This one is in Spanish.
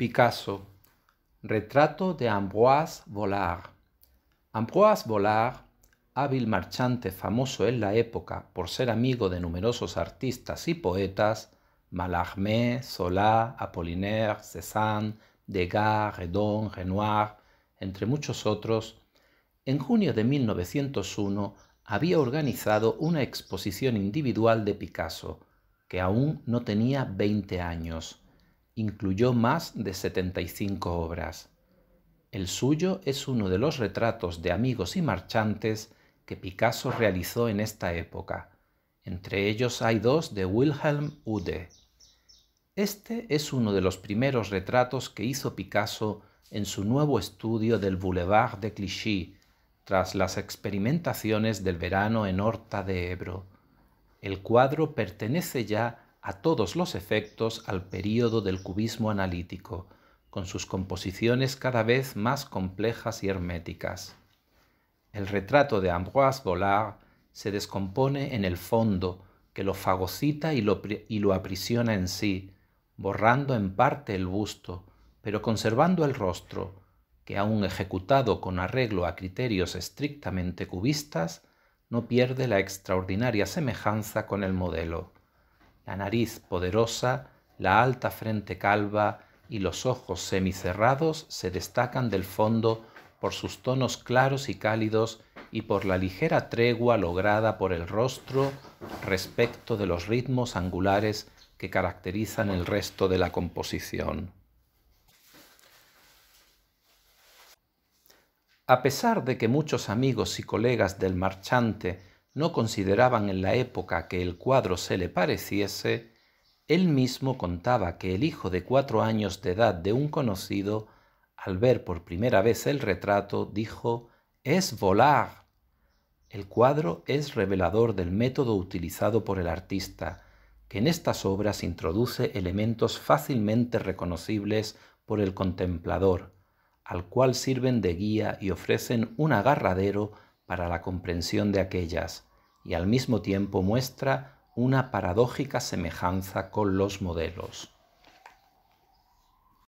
Picasso. Retrato de Ambroise Vollard. Ambroise Vollard, hábil marchante famoso en la época por ser amigo de numerosos artistas y poetas, Mallarmé, Solá, Apollinaire, Cézanne, Degas, Redon, Renoir, entre muchos otros, en junio de 1901 había organizado una exposición individual de Picasso, que aún no tenía 20 años incluyó más de 75 obras. El suyo es uno de los retratos de amigos y marchantes que Picasso realizó en esta época. Entre ellos hay dos de Wilhelm Ude. Este es uno de los primeros retratos que hizo Picasso en su nuevo estudio del Boulevard de Clichy, tras las experimentaciones del verano en Horta de Ebro. El cuadro pertenece ya a todos los efectos al período del cubismo analítico, con sus composiciones cada vez más complejas y herméticas. El retrato de Ambroise Vollard se descompone en el fondo, que lo fagocita y lo, y lo aprisiona en sí, borrando en parte el busto, pero conservando el rostro, que aun ejecutado con arreglo a criterios estrictamente cubistas, no pierde la extraordinaria semejanza con el modelo la nariz poderosa, la alta frente calva y los ojos semicerrados se destacan del fondo por sus tonos claros y cálidos y por la ligera tregua lograda por el rostro respecto de los ritmos angulares que caracterizan el resto de la composición. A pesar de que muchos amigos y colegas del marchante no consideraban en la época que el cuadro se le pareciese, él mismo contaba que el hijo de cuatro años de edad de un conocido, al ver por primera vez el retrato, dijo, es volar. El cuadro es revelador del método utilizado por el artista, que en estas obras introduce elementos fácilmente reconocibles por el contemplador, al cual sirven de guía y ofrecen un agarradero para la comprensión de aquellas, y al mismo tiempo muestra una paradójica semejanza con los modelos.